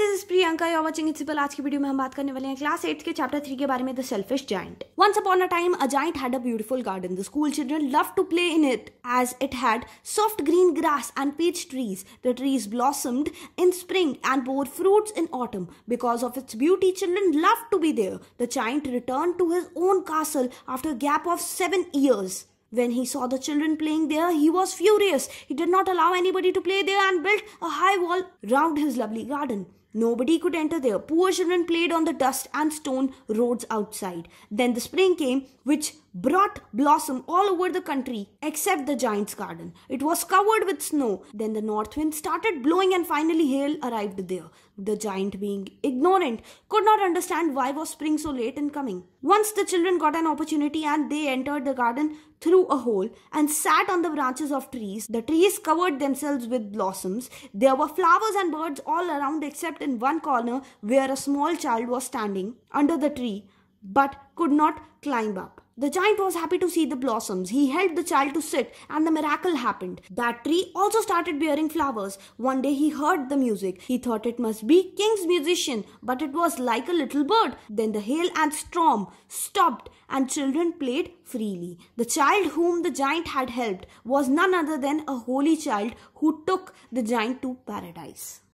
This is Priyanka you watching इट्सिपल आज की वीडियो में हम बात करने वाले हैं क्लास एट के चैप्टर थ्री के बारे में the selfish giant once upon a time a giant had a beautiful garden the school children love to play in it as it had soft green grass and peach trees the trees blossomed in spring and bore fruits in autumn because of its beauty children love to be there the giant return to his own castle after gap of of seven When he saw the children playing there, he was furious. He did not allow anybody to play there and built a high wall round his lovely garden. Nobody could enter there. Poor children played on the dust and stone roads outside. Then the spring came, which brought blossom all over the country except the giant's garden. It was covered with snow. Then the north wind started blowing and finally hail arrived there. The giant being ignorant could not understand why was spring so late in coming. Once the children got an opportunity and they entered the garden through a hole and sat on the branches of trees. The trees covered themselves with blossoms. There were flowers and birds all around except in one corner where a small child was standing under the tree but could not climb up. The giant was happy to see the blossoms. He helped the child to sit, and the miracle happened. That tree also started bearing flowers. One day he heard the music. He thought it must be king's musician, but it was like a little bird. Then the hail and storm stopped, and children played freely. The child whom the giant had helped was none other than a holy child who took the giant to paradise.